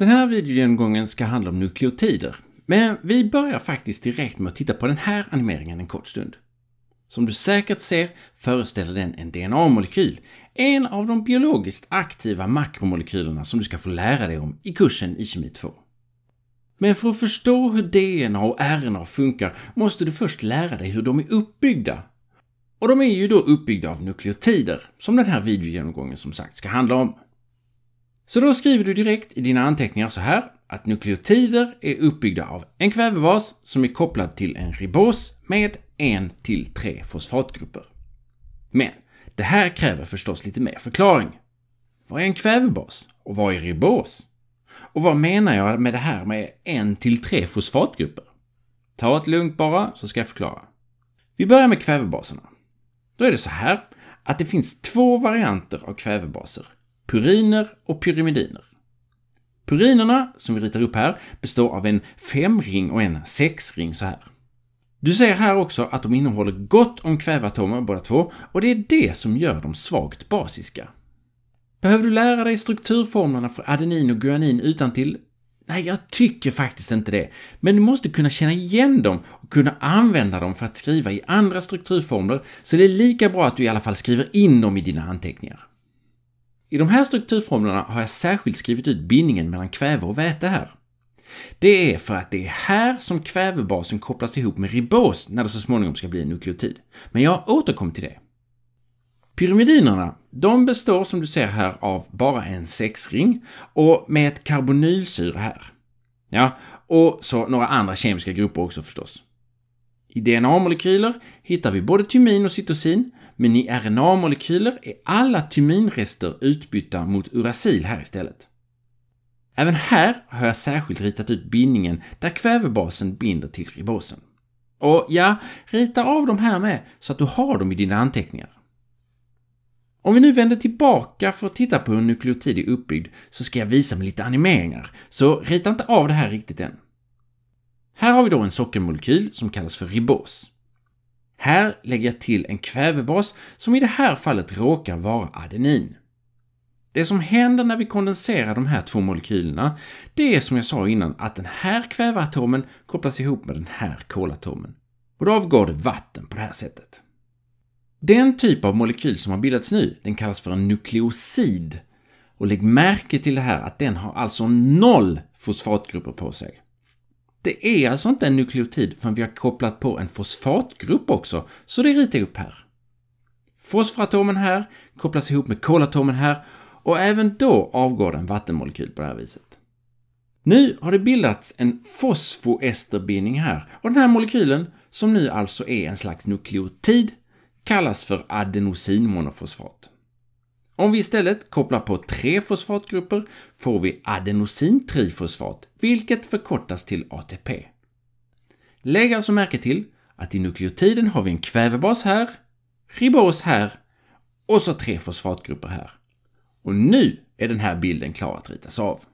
Den här videogenomgången ska handla om nukleotider, men vi börjar faktiskt direkt med att titta på den här animeringen en kort stund. Som du säkert ser föreställer den en DNA-molekyl, en av de biologiskt aktiva makromolekylerna som du ska få lära dig om i kursen i kemi 2. Men för att förstå hur DNA och RNA funkar måste du först lära dig hur de är uppbyggda. Och de är ju då uppbyggda av nukleotider, som den här videogenomgången som sagt ska handla om. Så då skriver du direkt i dina anteckningar så här att nukleotider är uppbyggda av en kvävebas som är kopplad till en ribos med en till tre fosfatgrupper. Men det här kräver förstås lite mer förklaring. Vad är en kvävebas? Och vad är ribos? Och vad menar jag med det här med en till tre fosfatgrupper? Ta ett lugnt bara, så ska jag förklara. Vi börjar med kvävebaserna. Då är det så här att det finns två varianter av kvävebaser puriner och pyrimidiner. Purinerna, som vi ritar upp här, består av en femring och en sexring så här. Du ser här också att de innehåller gott om kväveatomer båda två, och det är det som gör dem svagt basiska. Behöver du lära dig strukturformlerna för adenin och guanin utan till? Nej, jag tycker faktiskt inte det, men du måste kunna känna igen dem och kunna använda dem för att skriva i andra strukturformler, så det är lika bra att du i alla fall skriver in dem i dina anteckningar. I de här strukturformlerna har jag särskilt skrivit ut bindningen mellan kväve och väte här. Det är för att det är här som kvävebasen kopplas ihop med ribos när det så småningom ska bli en nukleotid. Men jag återkommer till det. Pyrimidinerna, de består som du ser här av bara en sexring och med ett karbonylsyra här. Ja, och så några andra kemiska grupper också förstås. I DNA-molekyler hittar vi både tymin och cytosin men i RNA-molekyler är alla tyminrester utbytta mot uracil här istället. Även här har jag särskilt ritat ut bindningen där kvävebasen binder till ribosen. Och ja, rita av dem här med så att du har dem i dina anteckningar. Om vi nu vänder tillbaka för att titta på hur nukleotid är uppbyggd så ska jag visa med lite animeringar, så rita inte av det här riktigt än. Här har vi då en sockermolekyl som kallas för ribos. Här lägger jag till en kvävebas som i det här fallet råkar vara adenin. Det som händer när vi kondenserar de här två molekylerna, det är som jag sa innan att den här kväveatomen kopplas ihop med den här kolatomen. Och då avgår det vatten på det här sättet. Den typ av molekyl som har bildats nu, den kallas för en nukleosid. Och lägg märke till det här att den har alltså noll fosfatgrupper på sig. Det är alltså inte en nukleotid förrän vi har kopplat på en fosfatgrupp också, så det ritar jag upp här. Fosforatomen här kopplas ihop med kolatomen här och även då avgår det en vattenmolekyl på det här viset. Nu har det bildats en fosfoesterbindning här och den här molekylen, som nu alltså är en slags nukleotid, kallas för adenosinmonofosfat. Om vi istället kopplar på tre fosfatgrupper får vi adenosintrifosfat, vilket förkortas till ATP. Lägg alltså märke till att i nukleotiden har vi en kvävebas här, ribos här och så tre fosfatgrupper här. Och nu är den här bilden klar att ritas av.